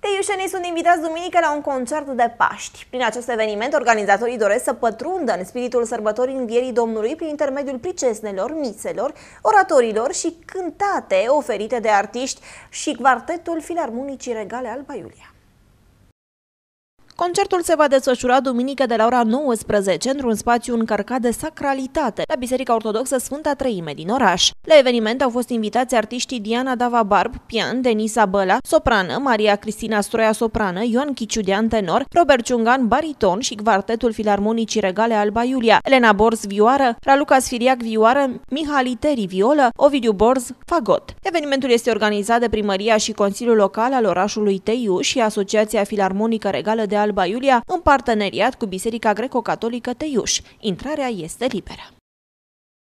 Teiușenii sunt invitați duminică la un concert de Paști. Prin acest eveniment, organizatorii doresc să pătrundă în spiritul sărbătorii învierii Domnului prin intermediul pricesnelor, mițelor, oratorilor și cântate oferite de artiști și Quartetul Filarmonicii Regale Alba Iulia. Concertul se va desfășura duminică de la ora 19 într-un spațiu încărcat de sacralitate la Biserica Ortodoxă Sfânta Treime din oraș. La eveniment au fost invitați artiștii Diana Dava Barb, pian, Denisa Băla, soprană, Maria Cristina Stroia soprană, Ioan Chiciudean tenor, Robert Ciungan bariton și Quartetul Filarmonicii Regale Alba Iulia, Elena Borz vioară, Raluca Sfiriac vioară, Mihali Teri violă, Ovidiu Borz fagot. Evenimentul este organizat de primăria și Consiliul Local al orașului Teiu și Asociația Filarmonică Regală de Alba Alba Iulia, în parteneriat cu Biserica Greco-Catolică Teiuș. Intrarea este liberă.